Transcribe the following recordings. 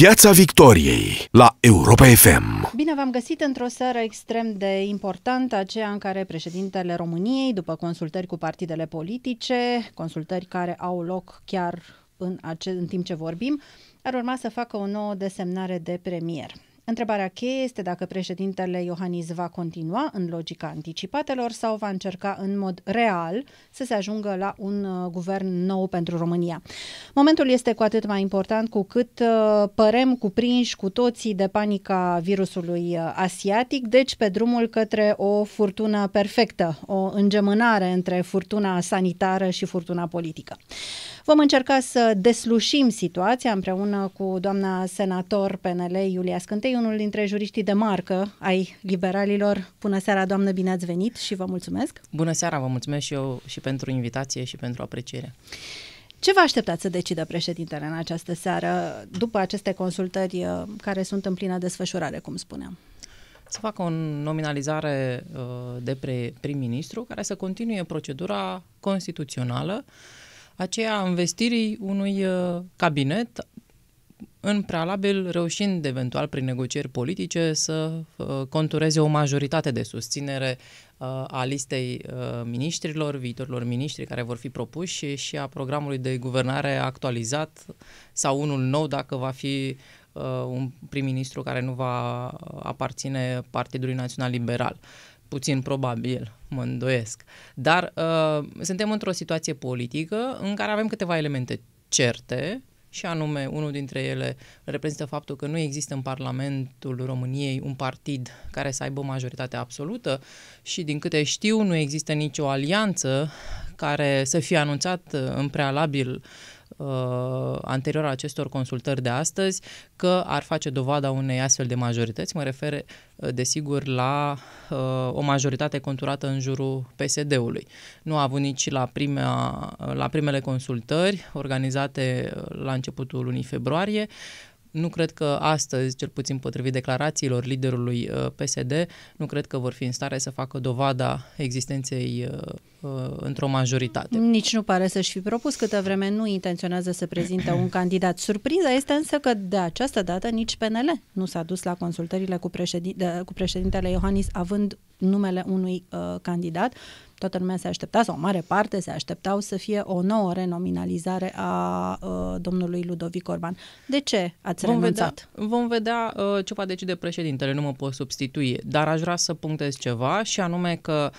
Piața Victoriei la Europa FM. Bine v-am găsit într-o seară extrem de importantă, aceea în care președintele României, după consultări cu partidele politice, consultări care au loc chiar în, acest, în timp ce vorbim, ar urma să facă o nouă desemnare de premier. Întrebarea cheie este dacă președintele Iohannis va continua în logica anticipatelor sau va încerca în mod real să se ajungă la un uh, guvern nou pentru România. Momentul este cu atât mai important cu cât uh, părem cuprinși cu toții de panica virusului uh, asiatic, deci pe drumul către o furtună perfectă, o îngemânare între furtuna sanitară și furtuna politică. Vom încerca să deslușim situația împreună cu doamna senator PNL Iulia Scântei, unul dintre juriștii de marcă ai liberalilor. Bună seara, doamnă, bine ați venit și vă mulțumesc. Bună seara, vă mulțumesc și eu și pentru invitație și pentru apreciere. Ce vă așteptați să decidă președintele în această seară, după aceste consultări uh, care sunt în plină desfășurare, cum spuneam? Să facă o nominalizare uh, de prim-ministru care să continue procedura constituțională aceea investirii unui uh, cabinet în prealabil reușind eventual prin negocieri politice să uh, contureze o majoritate de susținere uh, a listei uh, miniștrilor, viitorilor miniștri care vor fi propuși și a programului de guvernare actualizat sau unul nou dacă va fi un prim-ministru care nu va aparține Partidului Național Liberal puțin probabil, mă îndoiesc. Dar uh, suntem într-o situație politică în care avem câteva elemente certe și anume unul dintre ele reprezintă faptul că nu există în Parlamentul României un partid care să aibă majoritate absolută și din câte știu nu există nicio alianță care să fie anunțat în prealabil Uh, anterior acestor consultări de astăzi că ar face dovada unei astfel de majorități. Mă refer, uh, desigur, la uh, o majoritate conturată în jurul PSD-ului. Nu a avut nici la, prima, la primele consultări organizate la începutul lunii februarie nu cred că astăzi, cel puțin potrivit declarațiilor liderului uh, PSD, nu cred că vor fi în stare să facă dovada existenței uh, uh, într-o majoritate. Nici nu pare să-și fi propus câtă vreme nu intenționează să prezinte un candidat. Surpriza este însă că de această dată nici PNL nu s-a dus la consultările cu, președin- cu președintele Iohannis având numele unui uh, candidat toată lumea se aștepta, sau o mare parte se așteptau să fie o nouă renominalizare a uh, domnului Ludovic Orban. De ce ați vom renunțat? Vedea, vom vedea uh, ce va decide președintele, nu mă pot substitui, dar aș vrea să punctez ceva și anume că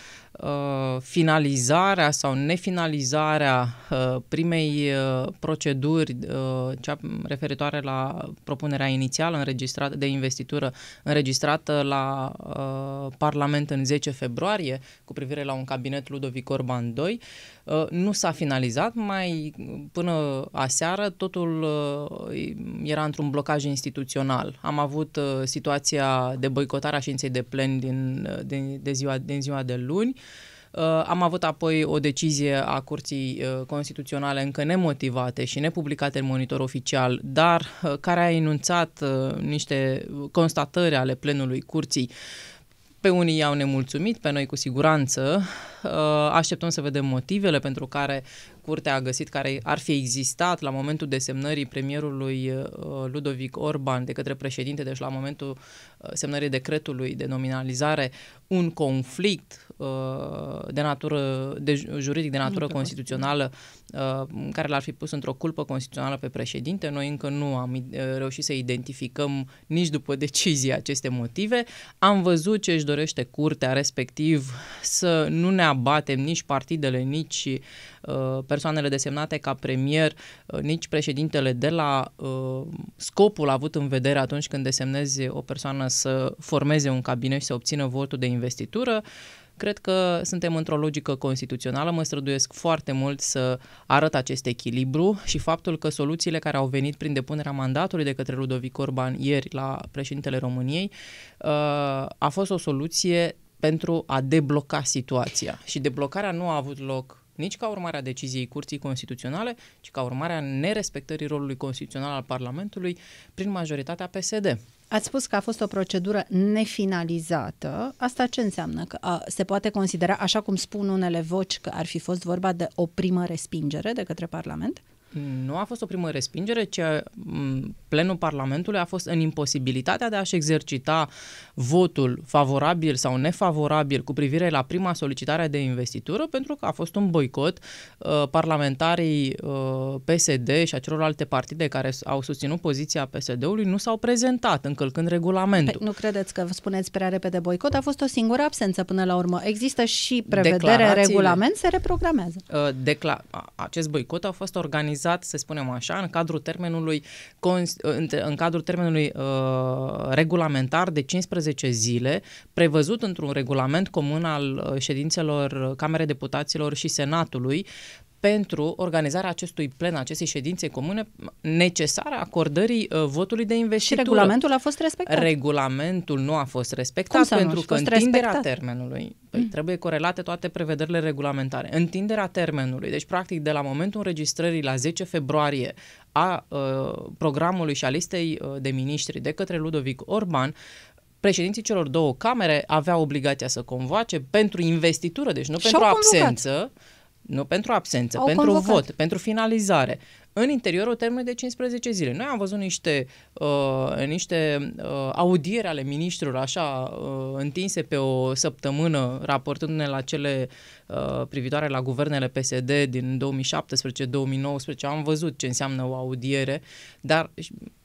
ă, finalizarea sau nefinalizarea primei proceduri, cea referitoare la propunerea inițială înregistrată de investitură înregistrată la Parlament în 10 februarie cu privire la un cabinet cabinet Ludovic Orban II. Uh, nu s-a finalizat, mai până aseară totul uh, era într-un blocaj instituțional. Am avut uh, situația de boicotare a științei de plen din, din, de ziua, din ziua de luni, am avut apoi o decizie a Curții Constituționale încă nemotivate și nepublicate în monitor oficial, dar care a enunțat niște constatări ale plenului Curții pe unii i-au nemulțumit, pe noi cu siguranță, Uh, așteptăm să vedem motivele pentru care curtea a găsit care ar fi existat la momentul desemnării premierului uh, Ludovic Orban de către președinte, deci la momentul uh, semnării decretului de nominalizare, un conflict de natură de juridic de natură nu constituțională care l-ar fi pus într-o culpă constituțională pe președinte. Noi încă nu am reușit să identificăm nici după decizie aceste motive. Am văzut ce își dorește curtea respectiv să nu ne abatem nici partidele, nici uh, persoanele desemnate ca premier, uh, nici președintele de la uh, scopul avut în vedere atunci când desemnezi o persoană să formeze un cabinet și să obțină votul de investitură. Cred că suntem într-o logică constituțională, mă străduiesc foarte mult să arăt acest echilibru și faptul că soluțiile care au venit prin depunerea mandatului de către Ludovic Orban ieri la președintele României uh, a fost o soluție pentru a debloca situația. Și deblocarea nu a avut loc nici ca urmare a deciziei Curții Constituționale, ci ca urmare a nerespectării rolului constituțional al Parlamentului prin majoritatea PSD. Ați spus că a fost o procedură nefinalizată. Asta ce înseamnă? Că a, se poate considera, așa cum spun unele voci, că ar fi fost vorba de o primă respingere de către Parlament? Nu a fost o primă respingere, ci plenul Parlamentului a fost în imposibilitatea de a-și exercita votul favorabil sau nefavorabil cu privire la prima solicitare de investitură, pentru că a fost un boicot. Uh, parlamentarii uh, PSD și a celorlalte partide care au susținut poziția PSD-ului nu s-au prezentat, încălcând regulamentul. Păi, nu credeți că spuneți prea repede boicot? A fost o singură absență până la urmă. Există și prevedere, regulament, se reprogramează. Uh, decla- acest boicot a fost organizat realizat, să spunem așa, în cadrul termenului, în cadrul termenului uh, regulamentar de 15 zile, prevăzut într-un regulament comun al uh, ședințelor Camerei Deputaților și Senatului, pentru organizarea acestui plen, acestei ședințe comune, necesară acordării uh, votului de investitură. Și regulamentul a fost respectat. Regulamentul nu a fost respectat Cum pentru că întinderea respectat? termenului, păi mm. trebuie corelate toate prevederile regulamentare. Întinderea termenului, deci practic de la momentul înregistrării la 10 februarie a uh, programului și a listei uh, de miniștri de către Ludovic Orban, președinții celor două camere aveau obligația să convoace pentru investitură, deci nu și pentru absență, convocat. Nu pentru absență, Au pentru convocat. vot, pentru finalizare. În interiorul termenului de 15 zile. Noi am văzut niște, uh, niște uh, audiere ale ministrilor așa uh, întinse pe o săptămână, raportându-ne la cele uh, privitoare la guvernele PSD din 2017-2019. Am văzut ce înseamnă o audiere, dar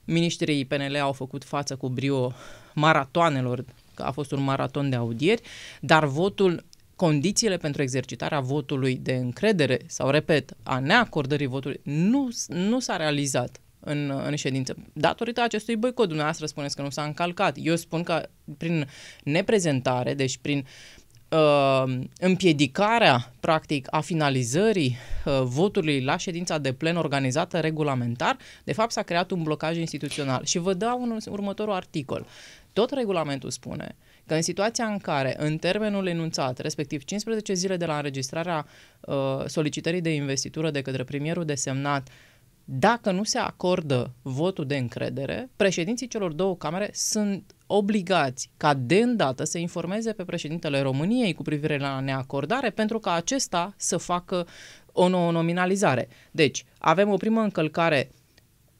ministrii PNL au făcut față cu brio maratoanelor, că a fost un maraton de audieri, dar votul condițiile pentru exercitarea votului de încredere, sau repet, a neacordării votului, nu, nu s-a realizat în, în ședință. Datorită acestui boicot, dumneavoastră spuneți că nu s-a încalcat. Eu spun că prin neprezentare, deci prin uh, împiedicarea, practic, a finalizării uh, votului la ședința de plen organizată regulamentar, de fapt s-a creat un blocaj instituțional. Și vă dau un următorul articol. Tot regulamentul spune că în situația în care, în termenul enunțat, respectiv 15 zile de la înregistrarea uh, solicitării de investitură de către premierul desemnat, dacă nu se acordă votul de încredere, președinții celor două camere sunt obligați ca de îndată să informeze pe președintele României cu privire la neacordare pentru ca acesta să facă o nouă nominalizare. Deci, avem o primă încălcare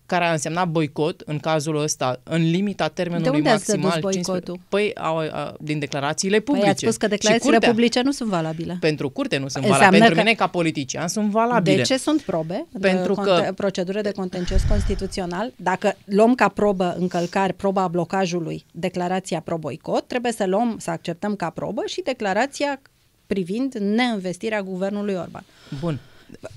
care a însemnat boicot în cazul ăsta, în limita termenului de unde maxim al 15... Păi au, a, din declarațiile publice. Păi ați spus că declarațiile curtea, publice nu sunt valabile. Pentru curte nu sunt valabile. Pentru că... mine ca politician sunt valabile. De ce sunt probe? Pentru de că... Procedură de contencios constituțional. Dacă luăm ca probă încălcare, proba blocajului, declarația pro boicot, trebuie să luăm, să acceptăm ca probă și declarația privind neinvestirea guvernului Orban. Bun.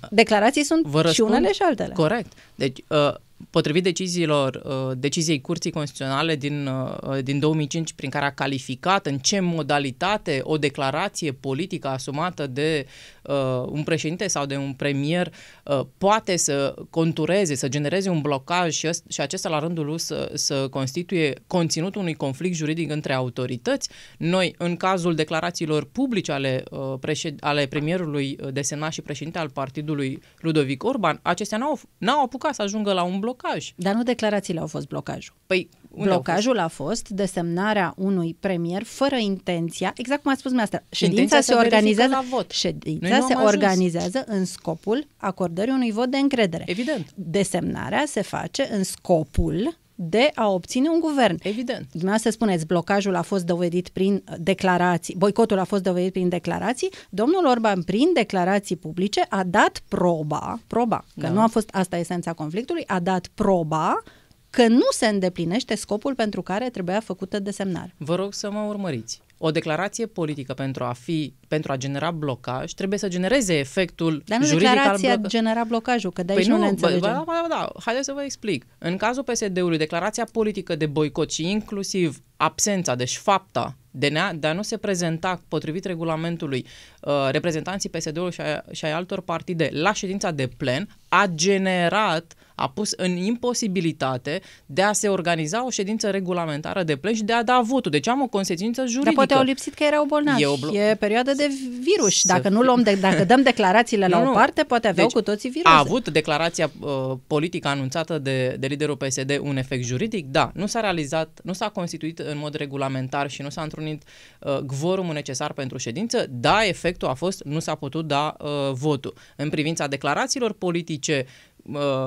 Declarații sunt Vă și unele și altele. Corect. Deci, uh, Potrivit deciziilor, uh, deciziei Curții Constituționale din, uh, din 2005, prin care a calificat în ce modalitate o declarație politică asumată de uh, un președinte sau de un premier uh, poate să contureze, să genereze un blocaj și, și acesta la rândul lui să, să constituie conținutul unui conflict juridic între autorități, noi, în cazul declarațiilor publice ale, uh, președ, ale premierului uh, desemnat și președinte al partidului Ludovic Orban, acestea n-au, n-au apucat să ajungă la un bloc blocaj. Dar nu declarațiile au fost blocajul. Păi, blocajul a fost desemnarea unui premier fără intenția, exact cum a spus dumneavoastră, ședința intenția se organizează la vot. Ședința se organizează în scopul acordării unui vot de încredere. Evident. Desemnarea se face în scopul de a obține un guvern. Evident. Dumneavoastră spuneți, blocajul a fost dovedit prin declarații, boicotul a fost dovedit prin declarații. Domnul Orban, prin declarații publice, a dat proba, proba, că da. nu a fost, asta esența conflictului, a dat proba că nu se îndeplinește scopul pentru care trebuia făcută desemnare. Vă rog să mă urmăriți. O declarație politică pentru a fi pentru a genera blocaj, trebuie să genereze efectul Dar nu juridic declarația al bloca... genera blocajul, că de păi aici păi nu, nu ne înțelegem. Ba, ba, da, haideți să vă explic. În cazul PSD-ului, declarația politică de boicot și inclusiv absența, deci fapta de, nea, de a nu se prezenta potrivit regulamentului uh, reprezentanții PSD-ului și, a, și ai altor partide la ședința de plen a generat, a pus în imposibilitate de a se organiza o ședință regulamentară de plen și de a da votul. Deci am o consecință juridică. Dar poate au lipsit că erau bolnavi. E, o blo- e perioadă de virus. Să dacă nu luăm, de, dacă dăm declarațiile nu, la o parte, poate aveau deci, cu toții virus. A avut declarația uh, politică anunțată de, de liderul PSD un efect juridic? Da. Nu s-a realizat, nu s-a constituit în mod regulamentar și nu s-a întrunit uh, gvorumul necesar pentru ședință? Da, efectul a fost, nu s-a putut da uh, votul. În privința declarațiilor politice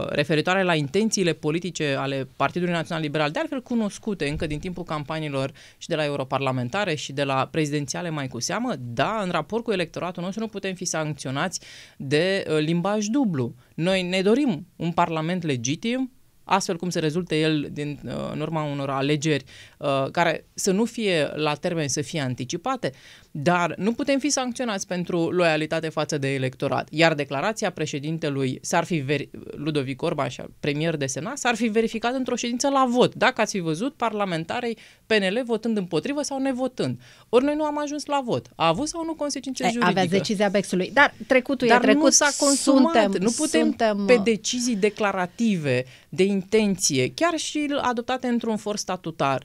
referitoare la intențiile politice ale Partidului Național Liberal, de altfel cunoscute încă din timpul campaniilor și de la europarlamentare și de la prezidențiale mai cu seamă, da, în raport cu electoratul nostru nu putem fi sancționați de uh, limbaj dublu. Noi ne dorim un parlament legitim, astfel cum se rezulte el din, uh, în urma unor alegeri uh, care să nu fie la termen, să fie anticipate, dar nu putem fi sancționați pentru loialitate față de electorat. Iar declarația președintelui s-ar fi veri- Ludovic Orban, și premier de Senat, s-ar fi verificat într-o ședință la vot. Dacă ați fi văzut parlamentarei PNL votând împotrivă sau nevotând. Ori noi nu am ajuns la vot. A avut sau nu consecințe juridice? Avea decizia Bexului. Dar trecutul Dar e trecut. nu s-a consumat. Suntem, nu putem suntem... pe uh, decizii declarative de intenție, chiar și adoptate într-un for statutar.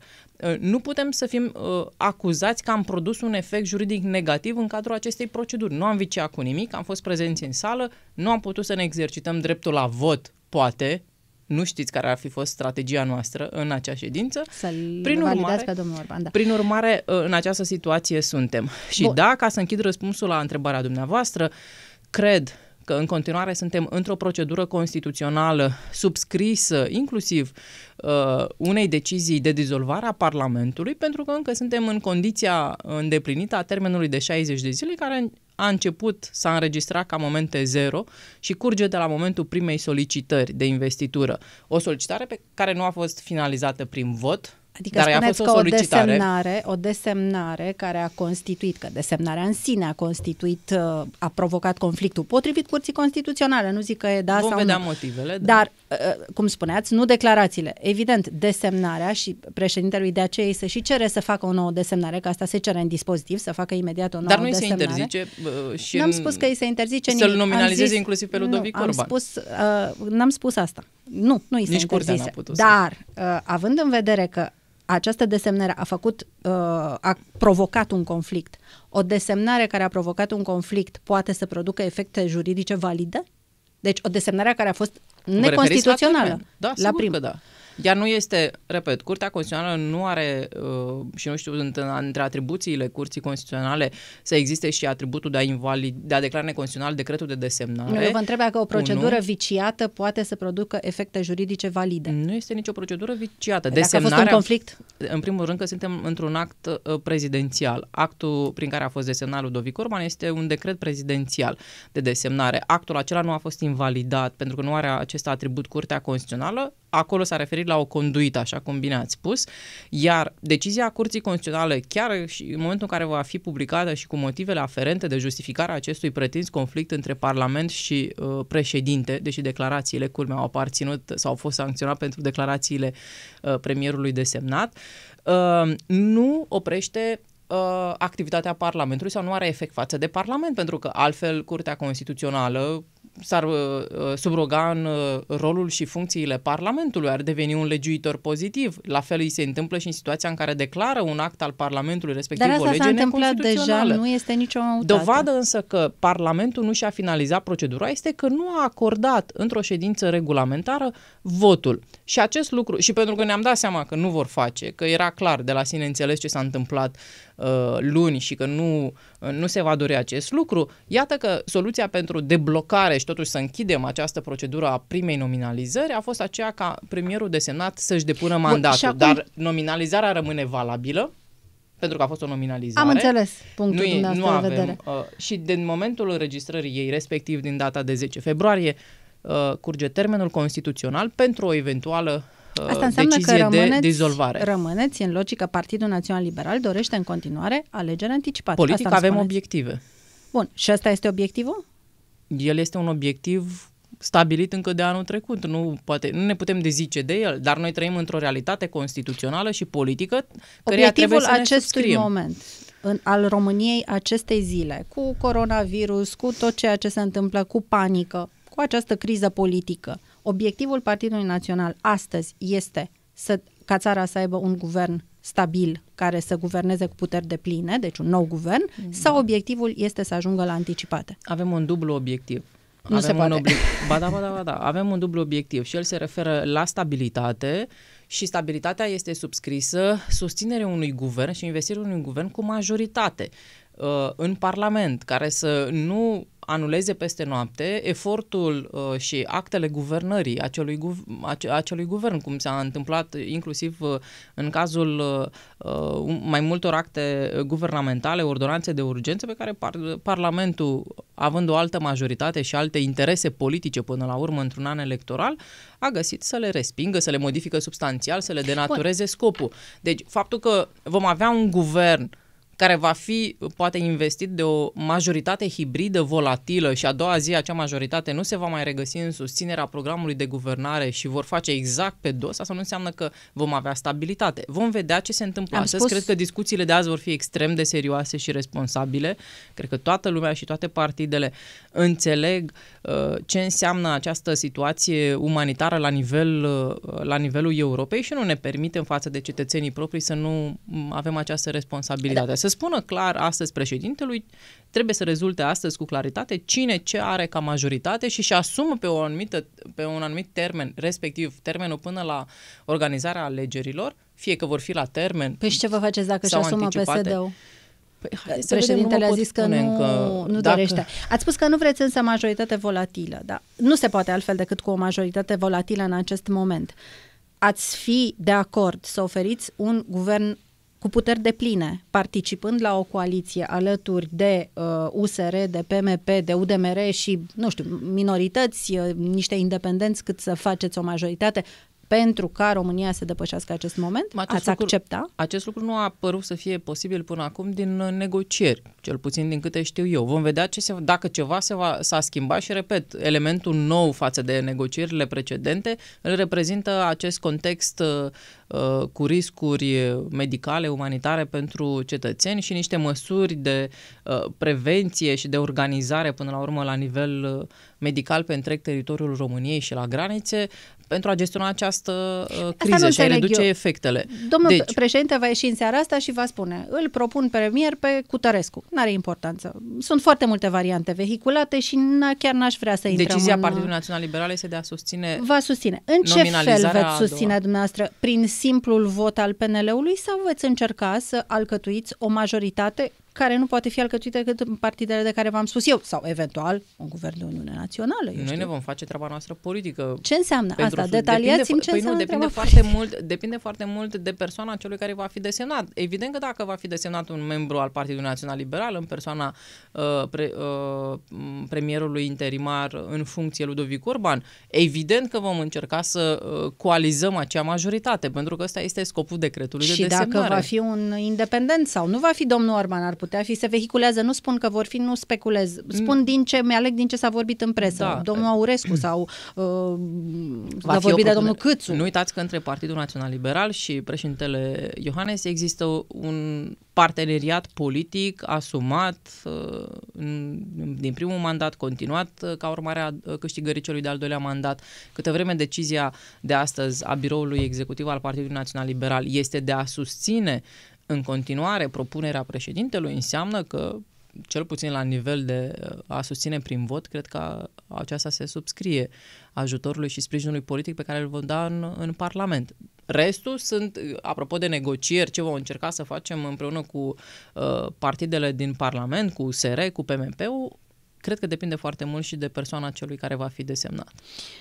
Uh, nu putem să fim uh, acuzați că am produs un efect juridic negativ în cadrul acestei proceduri. Nu am viciat cu nimic, am fost prezenți în sală, nu am putut să ne exercităm dreptul la vot, poate, nu știți care ar fi fost strategia noastră în acea ședință. Să-l prin urmare, pe domnul Orban, da. Prin urmare, uh, în această situație suntem. Și Bun. da, ca să închid răspunsul la întrebarea dumneavoastră, cred că în continuare suntem într-o procedură constituțională subscrisă inclusiv uh, unei decizii de dizolvare a Parlamentului, pentru că încă suntem în condiția îndeplinită a termenului de 60 de zile, care a început, s-a înregistrat ca momente zero și curge de la momentul primei solicitări de investitură. O solicitare pe care nu a fost finalizată prin vot, Adică Dar spuneți o că o desemnare, o desemnare care a constituit, că desemnarea în sine a constituit, uh, a provocat conflictul, potrivit Curții Constituționale, nu zic că e da Vom sau vedea nu. motivele. Da. Dar, uh, uh, cum spuneați, nu declarațiile. Evident, desemnarea și președintelui de aceea se și cere să facă o nouă desemnare, că asta se cere în dispozitiv, să facă imediat o nouă Dar nu desemnare. Dar nu se interzice și N-am spus că îi se interzice. Să-l nominalizeze zis, inclusiv pe Ludovic nu, Orban. Am spus, uh, n-am spus asta. Nu, nu îi se Nici interzise. Dar, uh, având în vedere că această desemnare a făcut, uh, a provocat un conflict. O desemnare care a provocat un conflict poate să producă efecte juridice valide? Deci o desemnare care a fost neconstituțională. Da, la prim. da. Ea nu este, repet, Curtea Constituțională nu are, uh, și nu știu, între atribuțiile Curții Constituționale să existe și atributul de a, invalid, de a declara neconstituțional decretul de desemnare. Eu vă întreb dacă o procedură Unu, viciată poate să producă efecte juridice valide. Nu este nicio procedură viciată. Desemnarea, păi dacă a fost un conflict? În primul rând că suntem într-un act uh, prezidențial. Actul prin care a fost desemnat Ludovic Orban este un decret prezidențial de desemnare. Actul acela nu a fost invalidat pentru că nu are acest atribut Curtea Constituțională, acolo s-a referit la o conduită, așa cum bine ați spus, iar decizia Curții Constituționale, chiar și în momentul în care va fi publicată și cu motivele aferente de justificarea acestui pretins conflict între Parlament și uh, președinte, deși declarațiile culme au aparținut sau au fost sancționate pentru declarațiile uh, premierului desemnat, uh, nu oprește uh, activitatea Parlamentului sau nu are efect față de Parlament, pentru că altfel Curtea Constituțională s-ar uh, uh, subroga în uh, rolul și funcțiile Parlamentului, ar deveni un legiuitor pozitiv. La fel îi se întâmplă și în situația în care declară un act al Parlamentului, respectiv Dar asta o lege s-a întâmplat deja, nu este nicio noutate. Dovadă însă că Parlamentul nu și-a finalizat procedura este că nu a acordat într-o ședință regulamentară votul. Și acest lucru, și pentru că ne-am dat seama că nu vor face, că era clar de la sine înțeles ce s-a întâmplat uh, Uh, luni și că nu, uh, nu se va dori acest lucru, iată că soluția pentru deblocare și totuși să închidem această procedură a primei nominalizări a fost aceea ca premierul de senat să-și depună mandatul, Bun, acum... dar nominalizarea rămâne valabilă pentru că a fost o nominalizare. Am înțeles punctul nu, dumneavoastră nu avem, vedere. Uh, și din momentul înregistrării ei, respectiv din data de 10 februarie, uh, curge termenul constituțional pentru o eventuală Uh, asta înseamnă decizie că rămâneți, de dizolvare. Rămâneți în logică Partidul Național Liberal dorește în continuare alegeri anticipate. Politic Asta avem spuneți. obiective. Bun. Și asta este obiectivul? El este un obiectiv stabilit încă de anul trecut. Nu, poate, nu ne putem dezice de el, dar noi trăim într-o realitate constituțională și politică care să acestui ne moment în, al României acestei zile, cu coronavirus, cu tot ceea ce se întâmplă, cu panică, cu această criză politică, Obiectivul Partidului Național astăzi este să, ca țara să aibă un guvern stabil care să guverneze cu puteri de pline, deci un nou guvern, mm, da. sau obiectivul este să ajungă la anticipate? Avem un dublu obiectiv. Nu avem se poate. Un obli- ba da, ba da, ba da. Avem un dublu obiectiv și el se referă la stabilitate și stabilitatea este subscrisă susținerea unui guvern și investirea unui guvern cu majoritate uh, în Parlament, care să nu anuleze peste noapte efortul uh, și actele guvernării acelui, guv- ace- acelui guvern, cum s-a întâmplat inclusiv uh, în cazul uh, uh um, mai multor acte guvernamentale, ordonanțe de urgență pe care par- Parlamentul, având o altă majoritate și alte interese politice până la urmă într-un an electoral, a găsit să le respingă, să le modifică substanțial, să le denatureze scopul. Deci, faptul că vom avea un guvern uh, care va fi poate investit de o majoritate hibridă volatilă și a doua zi acea majoritate nu se va mai regăsi în susținerea programului de guvernare și vor face exact pe dos, asta nu înseamnă că vom avea stabilitate. Vom vedea ce se întâmplă Am astăzi. Spus... Cred că discuțiile de azi vor fi extrem de serioase și responsabile. Cred că toată lumea și toate partidele înțeleg uh, ce înseamnă această situație umanitară la, nivel, uh, la nivelul Europei și nu ne permite în față de cetățenii proprii să nu avem această responsabilitate. Da. Să să spună clar astăzi președintelui, trebuie să rezulte astăzi cu claritate cine ce are ca majoritate și și asumă pe, o anumită, pe un anumit termen, respectiv termenul până la organizarea alegerilor, fie că vor fi la termen. Păi și ce vă faceți dacă și asumă PSD-ul? Păi, Președintele a zis că nu, că nu dacă... dorește. Ați spus că nu vreți însă majoritate volatilă, dar nu se poate altfel decât cu o majoritate volatilă în acest moment. Ați fi de acord să oferiți un guvern cu puteri de pline, participând la o coaliție alături de uh, USR, de PMP, de UDMR și, nu știu, minorități, uh, niște independenți, cât să faceți o majoritate, pentru ca România să depășească acest moment? Acest Ați lucru, accepta? Acest lucru nu a părut să fie posibil până acum din uh, negocieri, cel puțin din câte știu eu. Vom vedea ce se, dacă ceva se va, s-a schimbat și, repet, elementul nou față de negocierile precedente îl reprezintă acest context uh, uh, cu riscuri medicale, umanitare pentru cetățeni și niște măsuri de uh, prevenție și de organizare până la urmă la nivel uh, medical pe întreg teritoriul României și la granițe, pentru a gestiona această uh, criză și a reduce eu. efectele. Domnul deci, președinte va ieși în seara asta și va spune, îl propun premier pe Cutărescu. N-are importanță. Sunt foarte multe variante vehiculate și n- chiar n-aș vrea să intrăm Decizia în... Partidului Național Liberal este de a susține Va susține. În ce fel veți susține dumneavoastră? Prin simplul vot al PNL-ului sau veți încerca să alcătuiți o majoritate care nu poate fi alcătuită decât în partidele de care v-am spus eu, sau eventual un guvern de Uniune Națională. Noi știu. ne vom face treaba noastră politică. Ce înseamnă Pentru asta? Detaliați-mi ce păi înseamnă nu, depinde foarte, mult, depinde foarte mult de persoana celui care va fi desemnat. Evident că dacă va fi desemnat un membru al Partidului Național Liberal în persoana uh, pre, uh, premierului interimar în funcție Ludovic Orban, evident că vom încerca să uh, coalizăm acea majoritate, pentru că ăsta este scopul decretului și de desemnare. Și dacă va fi un independent sau nu va fi domnul Orban, ar putea putea fi, se vehiculează. Nu spun că vor fi, nu speculez. Spun mm. din ce, mi-aleg din ce s-a vorbit în presă. Da. Domnul Aurescu mm. sau uh, s-a vorbit de domnul Câțu. Nu uitați că între Partidul Național Liberal și președintele Iohannes există un parteneriat politic asumat uh, din primul mandat, continuat uh, ca urmare a uh, câștigării celui de-al doilea mandat. Câte vreme decizia de astăzi a biroului executiv al Partidului Național Liberal este de a susține în continuare, propunerea președintelui înseamnă că, cel puțin la nivel de uh, a susține prin vot, cred că aceasta se subscrie ajutorului și sprijinului politic pe care îl vom da în, în Parlament. Restul sunt, uh, apropo de negocieri, ce vom încerca să facem împreună cu uh, partidele din Parlament, cu SR, cu PMP-ul, cred că depinde foarte mult și de persoana celui care va fi desemnat.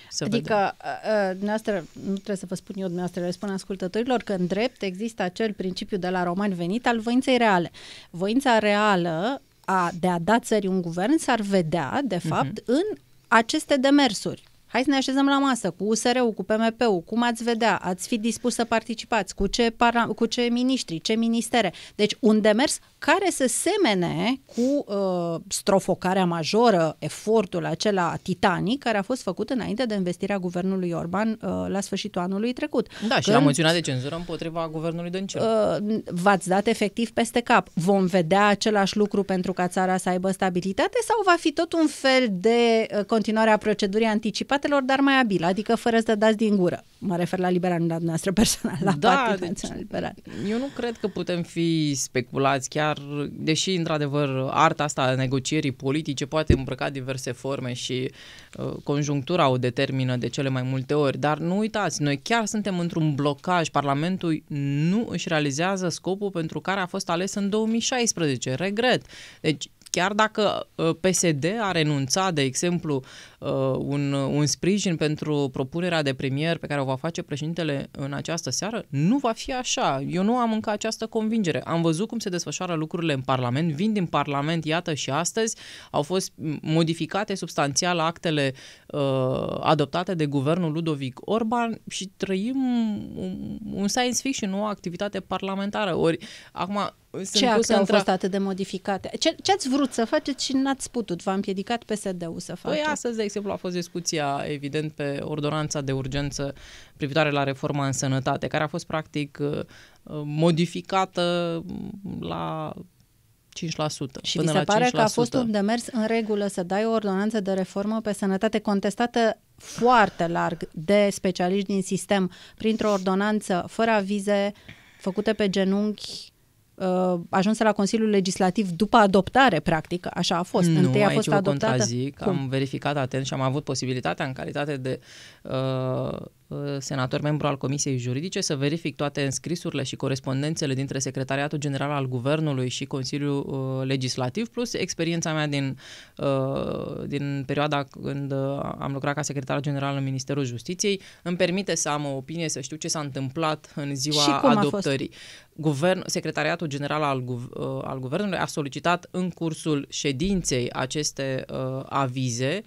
Să adică, vedem. dumneavoastră, nu trebuie să vă spun eu, dumneavoastră, le spun ascultătorilor că în drept există acel principiu de la romani venit al voinței reale. Voința reală a, de a da țării un guvern s-ar vedea, de fapt, uh-huh. în aceste demersuri Hai să ne așezăm la masă cu USR-ul, cu PMP-ul, cum ați vedea, ați fi dispus să participați, cu ce, para, cu ce miniștri, ce ministere. Deci un demers care se semene cu uh, strofocarea majoră, efortul acela titanic care a fost făcut înainte de investirea guvernului Orban uh, la sfârșitul anului trecut. Da, Când, și la moțiunea de cenzură împotriva guvernului Dăncil. Uh, v-ați dat efectiv peste cap. Vom vedea același lucru pentru ca țara să aibă stabilitate sau va fi tot un fel de uh, continuare a procedurii anticipate sindicatelor, dar mai abil, adică fără să dați din gură. Mă refer la libera, nu la dumneavoastră personal, la da, Partidul deci, Liberal. Eu nu cred că putem fi speculați chiar, deși, într-adevăr, arta asta a negocierii politice poate îmbrăca diverse forme și uh, conjunctura o determină de cele mai multe ori, dar nu uitați, noi chiar suntem într-un blocaj. Parlamentul nu își realizează scopul pentru care a fost ales în 2016. Regret. Deci, chiar dacă ă, PSD a renunțat, de exemplu, ă, un, un sprijin pentru propunerea de premier pe care o va face președintele în această seară, nu va fi așa. Eu nu am încă această convingere. Am văzut cum se desfășoară lucrurile în Parlament, vin din Parlament, iată și astăzi, au fost modificate substanțial actele uh, adoptate de guvernul Ludovic Orban și trăim un, un science fiction, o activitate parlamentară. Ori, acum, sunt ce acte au fost atât de modificate? Ce, ce ați vrut să faceți și n-ați putut? V-a împiedicat PSD-ul să păi facă? Păi astăzi, de exemplu, a fost discuția, evident, pe ordonanța de urgență privitoare la reforma în sănătate, care a fost, practic, uh, modificată la 5%. Și până vi se pare 5%. că a fost un demers în regulă să dai o ordonanță de reformă pe sănătate contestată foarte larg de specialiști din sistem printr-o ordonanță fără avize, făcute pe genunchi, uh, ajunse la Consiliul Legislativ după adoptare, practic, așa a fost. Nu, Întâi a fost aici adoptată. Contrazic. Am verificat atent și am avut posibilitatea în calitate de uh, Uh, senator membru al Comisiei Juridice, să verific toate înscrisurile și corespondențele dintre Secretariatul General al Guvernului și Consiliul uh, Legislativ, plus experiența mea din, uh, din perioada când am lucrat ca secretar general în Ministerul Justiției, îmi permite să am o opinie, să știu ce s-a întâmplat în ziua adoptării. Guvern, Secretariatul General al, al Guvernului a solicitat în cursul ședinței aceste uh, avize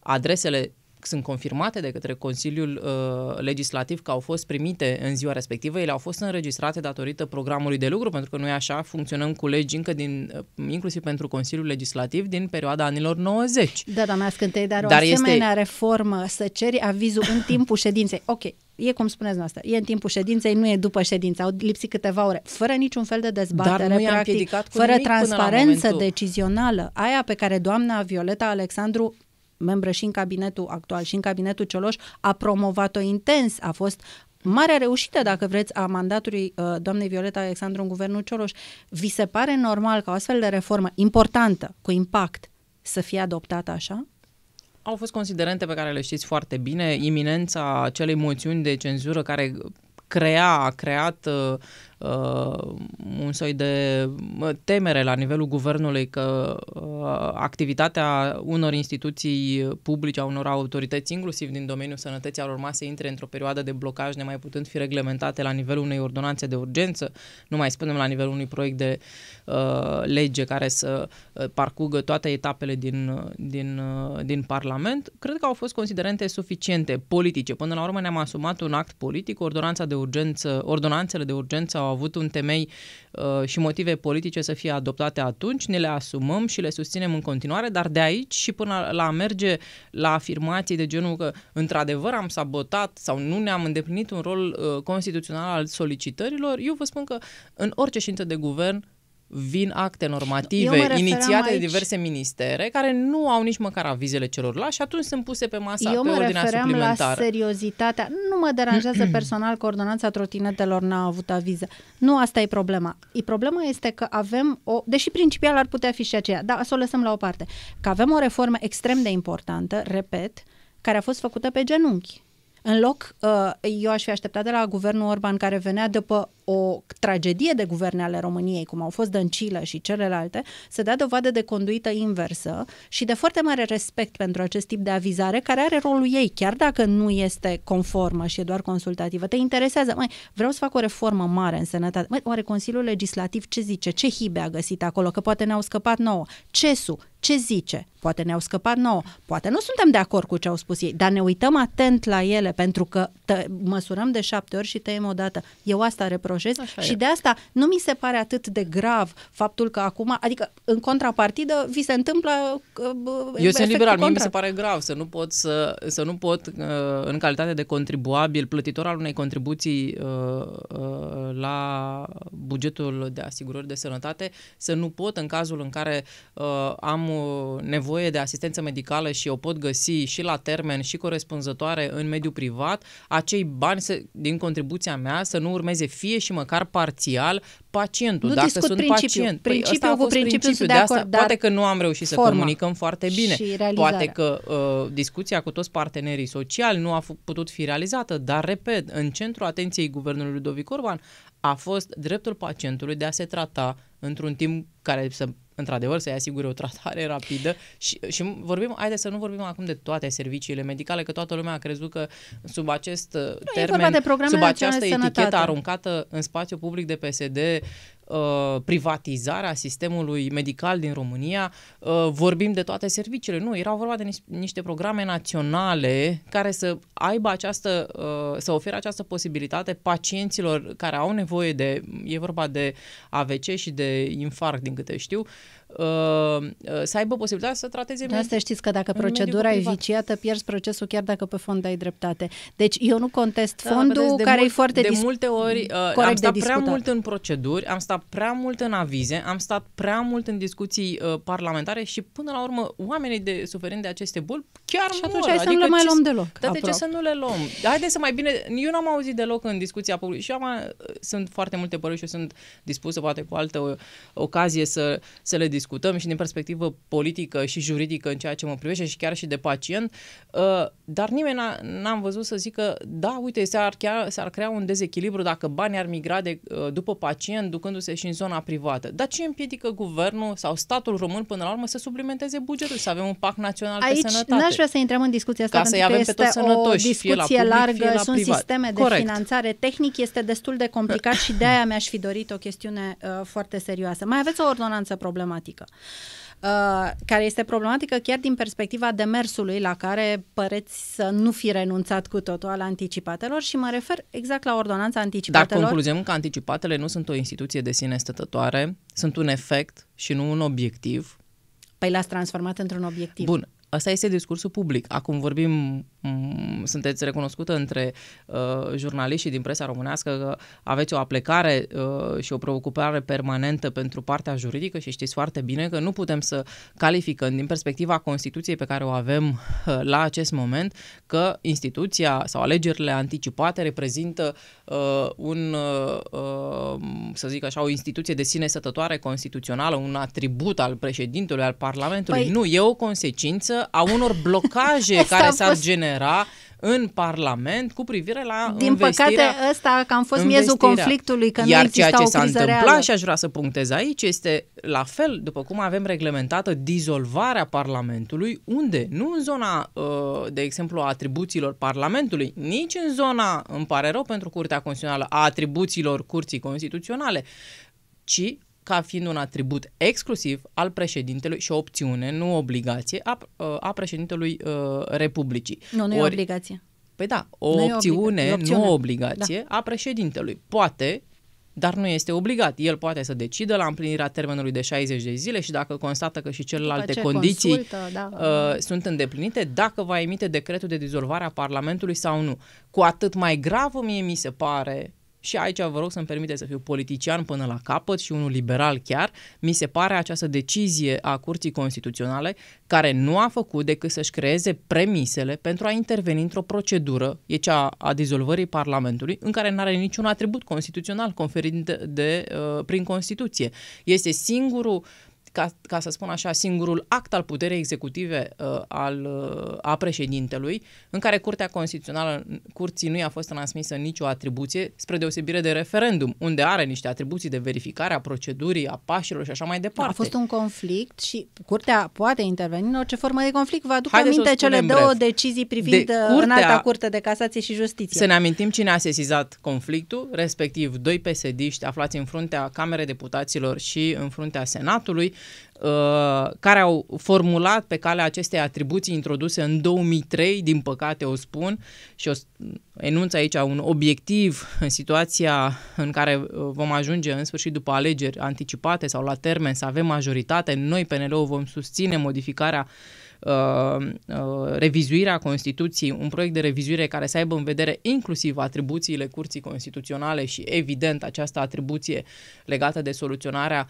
adresele sunt confirmate de către Consiliul uh, Legislativ că au fost primite în ziua respectivă, ele au fost înregistrate datorită programului de lucru, pentru că noi așa funcționăm cu legi încă din, uh, inclusiv pentru Consiliul Legislativ din perioada anilor 90. Da, doamna Scântei, dar, dar o asemenea este... reformă să ceri avizul în timpul ședinței. Ok, e cum spuneți noastră, e în timpul ședinței, nu e după ședință, au lipsit câteva ore, fără niciun fel de dezbatere, Dar practic, fără transparență decizională, aia pe care doamna Violeta Alexandru membră și în cabinetul actual și în cabinetul Cioloș, a promovat-o intens, a fost marea reușită, dacă vreți, a mandatului uh, doamnei Violeta Alexandru în guvernul Cioloș. Vi se pare normal ca o astfel de reformă importantă, cu impact, să fie adoptată așa? Au fost considerente pe care le știți foarte bine, iminența acelei moțiuni de cenzură care crea, a creat uh, uh un soi de temere la nivelul guvernului că uh, activitatea unor instituții publice, a unor autorități, inclusiv din domeniul sănătății, ar urma să intre într-o perioadă de blocaj, nemai putând fi reglementate la nivelul unei ordonanțe de urgență, nu mai spunem la nivelul unui proiect de uh, lege care să uh, parcugă toate etapele din, uh, din, uh, din Parlament, cred că au fost considerente suficiente politice. Până la urmă ne-am asumat un act politic, ordonanța de urgență, ordonanțele de urgență au avut un temei uh, și motive politice să fie adoptate atunci, ne le asumăm și le susținem în continuare, dar de aici și până la a merge la afirmații de genul că într-adevăr am sabotat sau nu ne-am îndeplinit un rol uh, constituțional al solicitărilor, eu vă spun că în orice știință de guvern vin acte normative inițiate de diverse ministere care nu au nici măcar avizele celorlalți și atunci sunt puse pe masa Eu pe ordinea refeream suplimentară. la seriozitatea. Nu mă deranjează personal că ordonanța trotinetelor n-a avut avize. Nu asta e problema. E problema este că avem o, deși principial ar putea fi și aceea, dar să o lăsăm la o parte, că avem o reformă extrem de importantă, repet, care a fost făcută pe genunchi. În loc, uh, eu aș fi așteptat de la guvernul Orban care venea după o tragedie de guverne ale României, cum au fost Dăncilă și celelalte, să dea dovadă de conduită inversă și de foarte mare respect pentru acest tip de avizare, care are rolul ei, chiar dacă nu este conformă și e doar consultativă. Te interesează, mai vreau să fac o reformă mare în sănătate. Măi, oare Consiliul Legislativ ce zice? Ce hibe a găsit acolo? Că poate ne-au scăpat nouă. CESU, ce zice. Poate ne-au scăpat nouă, poate nu suntem de acord cu ce au spus ei, dar ne uităm atent la ele pentru că tă- măsurăm de șapte ori și tăiem o dată. Eu asta reproșez Așa și e. de asta nu mi se pare atât de grav faptul că acum, adică în contrapartidă, vi se întâmplă uh, Eu sunt liberal, mie mi se pare grav să nu pot, să, să nu pot uh, în calitate de contribuabil, plătitor al unei contribuții uh, uh, la bugetul de asigurări de sănătate, să nu pot în cazul în care uh, am nevoie de asistență medicală și o pot găsi și la termen și corespunzătoare în mediul privat, acei bani se, din contribuția mea să nu urmeze fie și măcar parțial pacientul, nu dacă sunt principiu. pacient. Păi principiul ăsta a fost cu principiul, principiul de, de asta. Poate că nu am reușit să comunicăm foarte bine. Poate că uh, discuția cu toți partenerii sociali nu a putut fi realizată, dar, repet, în centrul atenției guvernului Ludovic Orban a fost dreptul pacientului de a se trata într-un timp care să într-adevăr să-i asigure o tratare rapidă și, și vorbim, haideți să nu vorbim acum de toate serviciile medicale, că toată lumea a crezut că sub acest uh, nu, termen, de sub această etichetă aruncată în spațiu public de PSD, uh, privatizarea sistemului medical din România, uh, vorbim de toate serviciile. Nu, era vorba de niște programe naționale care să aibă această, să oferă această posibilitate pacienților care au nevoie de, e vorba de AVC și de infarct din din câte știu, Uh, să aibă posibilitatea să trateze Da, Asta știți că dacă procedura e viciată, pierzi procesul chiar dacă pe fond ai dreptate. Deci eu nu contest da, fondul da, care mult, e foarte De dis- multe ori uh, am stat prea mult în proceduri, am stat prea mult în avize, am stat prea mult în discuții uh, parlamentare și până la urmă oamenii de suferind de aceste boli chiar și atunci mor. hai să adică nu le mai luăm deloc. Da, de ce să nu le luăm? Haideți să mai bine... Eu n-am auzit deloc în discuția publică și am, uh, sunt foarte multe păreri și eu sunt dispusă poate cu altă uh, ocazie să, să le discut discutăm și din perspectivă politică și juridică în ceea ce mă privește și chiar și de pacient, uh, dar nimeni n-am văzut să zică, da, uite, s-ar, chiar, s-ar crea un dezechilibru dacă banii ar migra de, uh, după pacient ducându-se și în zona privată. Dar ce împiedică guvernul sau statul român până la urmă să suplimenteze bugetul, să avem un pact național Aici pe sănătate? n-aș vrea să intrăm în discuția asta, Ca pentru să că avem este pe toți sănătoși, o discuție la public, largă, la sunt privat. sisteme de Corect. finanțare, tehnic este destul de complicat și de-aia mi-aș fi dorit o chestiune uh, foarte serioasă. Mai aveți o ordonanță problematică publică, uh, care este problematică chiar din perspectiva demersului la care păreți să nu fi renunțat cu totul al anticipatelor și mă refer exact la ordonanța anticipatelor. Dar concluziem că anticipatele nu sunt o instituție de sine stătătoare, sunt un efect și nu un obiectiv Păi l-ați transformat într-un obiectiv. Bun, Asta este discursul public. Acum vorbim, sunteți recunoscută între uh, jurnaliștii din presa românească că aveți o aplecare uh, și o preocupare permanentă pentru partea juridică și știți foarte bine că nu putem să calificăm din perspectiva Constituției pe care o avem uh, la acest moment că instituția sau alegerile anticipate reprezintă uh, un, uh, um, să zic așa, o instituție de sine sătătoare constituțională, un atribut al președintelui, al Parlamentului. Păi... Nu, e o consecință față a unor blocaje care s-ar fost... genera în Parlament cu privire la Din păcate, ăsta că am fost miezul conflictului, că Iar nu ceea ce s-a întâmplat și aș vrea să punctez aici este la fel, după cum avem reglementată dizolvarea Parlamentului, unde? Nu în zona, uh, de exemplu, a atribuțiilor Parlamentului, nici în zona, îmi pare rău pentru Curtea Constituțională, a atribuțiilor Curții Constituționale, ci ca fiind un atribut exclusiv al președintelui și o opțiune, nu obligație, a, uh, a președintelui uh, Republicii. Nu, nu Ori, e obligație. Păi da, o nu opțiune, e obligație, opțiune, nu da. obligație, da. a președintelui. Poate, dar nu este obligat. El poate să decidă la împlinirea termenului de 60 de zile și dacă constată că și celelalte ce condiții consultă, da. uh, sunt îndeplinite, dacă va emite decretul de dizolvare a Parlamentului sau nu. Cu atât mai gravă mie mi se pare și aici vă rog să-mi permite să fiu politician până la capăt și unul liberal chiar, mi se pare această decizie a Curții Constituționale care nu a făcut decât să-și creeze premisele pentru a interveni într-o procedură, e cea a dizolvării Parlamentului, în care nu are niciun atribut constituțional conferit de, de, uh, prin Constituție. Este singurul ca, ca să spun așa, singurul act al puterii executive uh, al, uh, a președintelui, în care Curtea Constituțională, Curții nu i-a fost transmisă nicio atribuție, spre deosebire de referendum, unde are niște atribuții de verificare a procedurii, a pașilor și așa mai da, departe. A fost un conflict și Curtea poate interveni în orice formă de conflict. Vă aduc Haideți aminte cele două brev. decizii privind de uh, curtea, în alta curte de casație și justiție. Să ne amintim cine a sesizat conflictul, respectiv doi psd aflați în fruntea Camerei Deputaților și în fruntea Senatului, Uh, care au formulat pe calea acestei atribuții introduse în 2003, din păcate o spun, și o enunț aici un obiectiv în situația în care uh, vom ajunge în sfârșit după alegeri anticipate sau la termen să avem majoritate, noi PNL-ul vom susține modificarea Uh, uh, revizuirea Constituției, un proiect de revizuire care să aibă în vedere inclusiv atribuțiile Curții Constituționale și, evident, această atribuție legată de soluționarea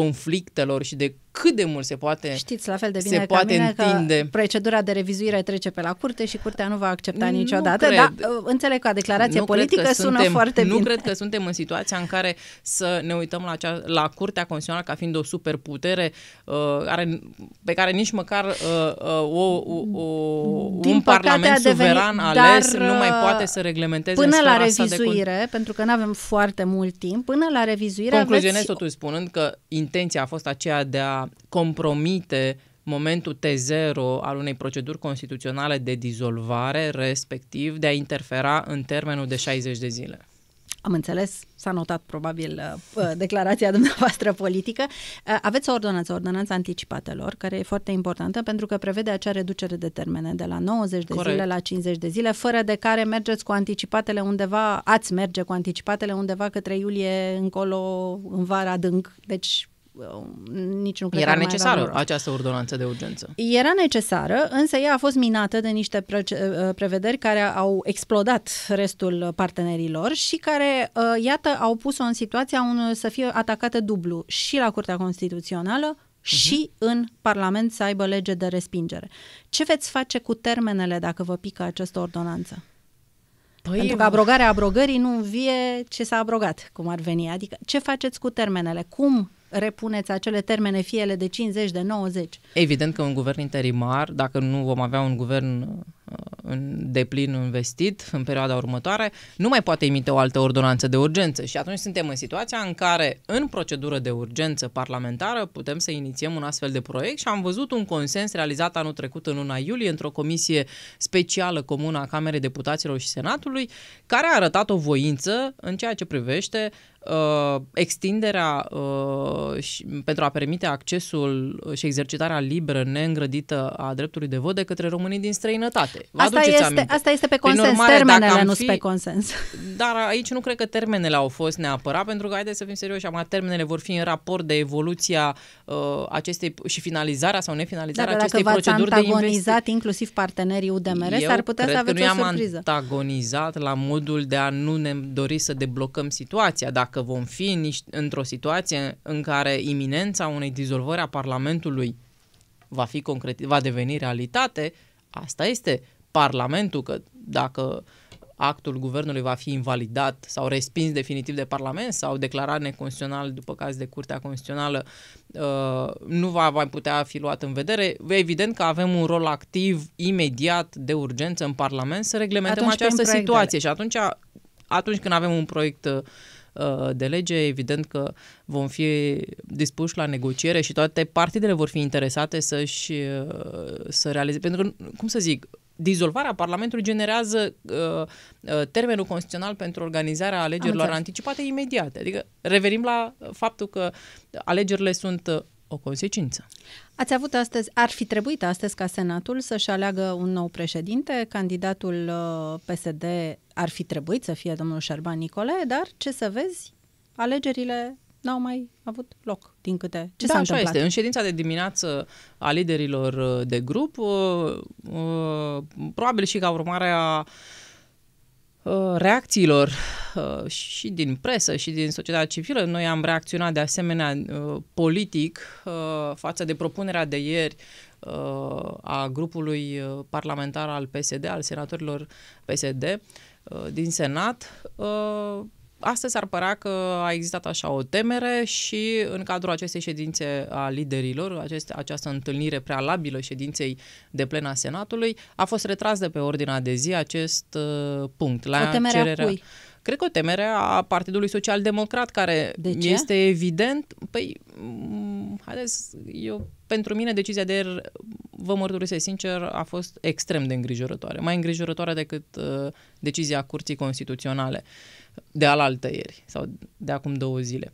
conflictelor și de cât de mult se poate Știți la fel de bine se poate mine întinde. că procedura de revizuire trece pe la curte și curtea nu va accepta nu niciodată, cred. dar uh, înțeleg că declarație nu politică că sună suntem, foarte nu bine. Nu cred că suntem în situația în care să ne uităm la, cea, la curtea constituțională ca fiind o superputere uh, are, pe care nici măcar uh, uh, o, o, Din un parlament a devenit, ales dar, nu mai uh, poate să reglementeze Până la revizuire, de... pentru că nu avem foarte mult timp, până la revizuire Concluzionez aveți... totul spunând că intenția a fost aceea de a compromite momentul T0 al unei proceduri constituționale de dizolvare, respectiv de a interfera în termenul de 60 de zile. Am înțeles, s-a notat probabil uh, declarația dumneavoastră politică. Uh, aveți o ordonanță, ordonanța anticipatelor, care e foarte importantă pentru că prevede acea reducere de termene de la 90 de Corect. zile la 50 de zile, fără de care mergeți cu anticipatele undeva, ați merge cu anticipatele undeva către iulie încolo, în vara adânc. Deci nici nu cred Era că necesară această ordonanță de urgență. Era necesară, însă ea a fost minată de niște pre- uh, prevederi care au explodat restul partenerilor și care, uh, iată, au pus-o în situația un, să fie atacată dublu și la Curtea Constituțională și uh-huh. în Parlament să aibă lege de respingere. Ce veți face cu termenele dacă vă pică această ordonanță? Păi, Pentru că abrogarea abrogării nu vie ce s-a abrogat, cum ar veni. Adică ce faceți cu termenele? Cum repuneți acele termene, fie ele de 50, de 90? Evident că un guvern interimar, dacă nu vom avea un guvern Uh, în deplin investit în perioada următoare, nu mai poate emite o altă ordonanță de urgență și atunci suntem în situația în care, în procedură de urgență parlamentară, putem să inițiem un astfel de proiect și am văzut un consens realizat anul trecut în luna iulie într-o comisie specială comună a Camerei Deputaților și Senatului, care a arătat o voință în ceea ce privește uh, extinderea uh, și, pentru a permite accesul și exercitarea liberă, neîngrădită a dreptului de vot de către românii din străinătate este. Vă asta, este asta este pe consens, urmare, termenele nu sunt pe consens. Dar aici nu cred că termenele au fost neapărat, pentru că, haideți să fim serioși, acum termenele vor fi în raport de evoluția uh, acestei și finalizarea sau nefinalizarea dar acestei proceduri de investiții. inclusiv partenerii UDMR, s-ar putea să aveți că o surpriză. am antagonizat la modul de a nu ne dori să deblocăm situația. Dacă vom fi într-o situație în care iminența unei dizolvări a Parlamentului va, fi concret, va deveni realitate, Asta este Parlamentul, că dacă actul guvernului va fi invalidat sau respins definitiv de Parlament sau declarat neconstituțional după caz de Curtea Constituțională, uh, nu va mai putea fi luat în vedere. Evident că avem un rol activ imediat de urgență în Parlament să reglementăm atunci această situație și atunci, atunci când avem un proiect uh, Uh, de lege, evident că vom fi dispuși la negociere și toate partidele vor fi interesate să-și uh, să realizeze. Pentru că, cum să zic, dizolvarea Parlamentului generează uh, termenul constituțional pentru organizarea alegerilor anticipate imediate. Adică revenim la faptul că alegerile sunt o consecință. Ați avut astăzi, ar fi trebuit astăzi ca Senatul să-și aleagă un nou președinte, candidatul uh, PSD ar fi trebuit să fie domnul Șerban Nicolae, dar ce să vezi, alegerile n-au mai avut loc, din câte ce da, s-a așa întâmplat? este. În ședința de dimineață a liderilor uh, de grup, uh, probabil și ca urmare a Uh, reacțiilor uh, și din presă și din societatea civilă. Noi am reacționat de asemenea uh, politic față de propunerea de ieri a grupului parlamentar al PSD, al senatorilor PSD din Senat, Astăzi ar părea că a existat așa o temere și în cadrul acestei ședințe a liderilor, aceste, această întâlnire prealabilă ședinței de plena Senatului, a fost retras de pe ordinea de zi acest uh, punct. La o temere cererea... a cui? Cred că o temere a Partidului Social Democrat, care de ce? este evident, păi, mm, haideți, eu pentru mine decizia de ieri, vă mărturisesc sincer, a fost extrem de îngrijorătoare. Mai îngrijorătoare decât uh, decizia Curții Constituționale de alaltă ieri sau de acum două zile.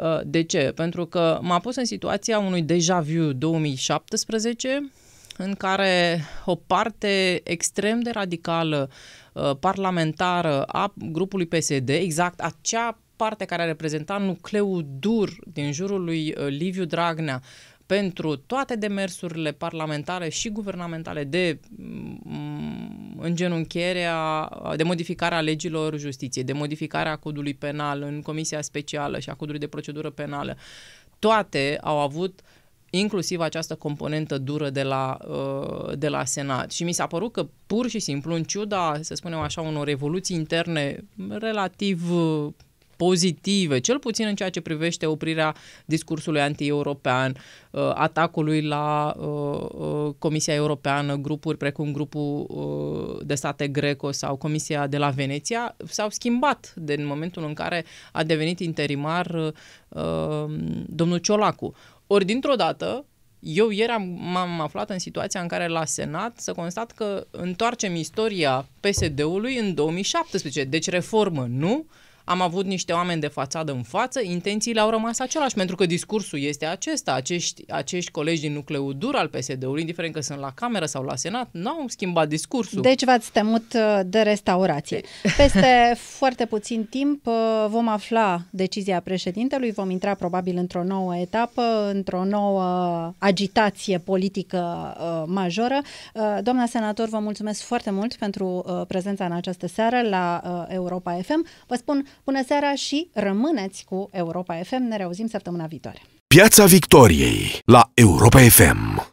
Uh, de ce? Pentru că m-a pus în situația unui deja vu 2017 în care o parte extrem de radicală uh, parlamentară a grupului PSD, exact acea parte care a reprezentat nucleul dur din jurul lui uh, Liviu Dragnea, pentru toate demersurile parlamentare și guvernamentale de mm, îngenunchierea, de modificarea legilor justiției, de modificarea codului penal în Comisia Specială și a codului de procedură penală. Toate au avut inclusiv această componentă dură de la, uh, de la Senat. Și mi s-a părut că pur și simplu, în ciuda, să spunem așa, unor revoluții interne relativ pozitive, cel puțin în ceea ce privește oprirea discursului anti-european, uh, atacului la uh, uh, Comisia Europeană, grupuri precum grupul de state greco sau Comisia de la Veneția, s-au schimbat din momentul în care a devenit interimar domnul Ciolacu. Ori dintr-o dată, eu ieri am, m-am aflat în situația în care la Senat să constat că întoarcem istoria PSD-ului în 2017, deci reformă nu, uh, am avut niște oameni de fațadă în față, intențiile au rămas același, pentru că discursul este acesta. Acești, acești colegi din nucleul dur al PSD-ului, indiferent că sunt la Cameră sau la Senat, nu au schimbat discursul. Deci v-ați temut uh, de restaurație. Deci. Peste foarte puțin timp uh, vom afla decizia președintelui, vom intra probabil într-o nouă etapă, într-o nouă agitație politică uh, majoră. Doamna senator, vă mulțumesc foarte mult pentru prezența în această seară la Europa FM. Vă spun Bună seara și rămâneți cu Europa FM. Ne reauzim săptămâna viitoare. Piața Victoriei la Europa FM.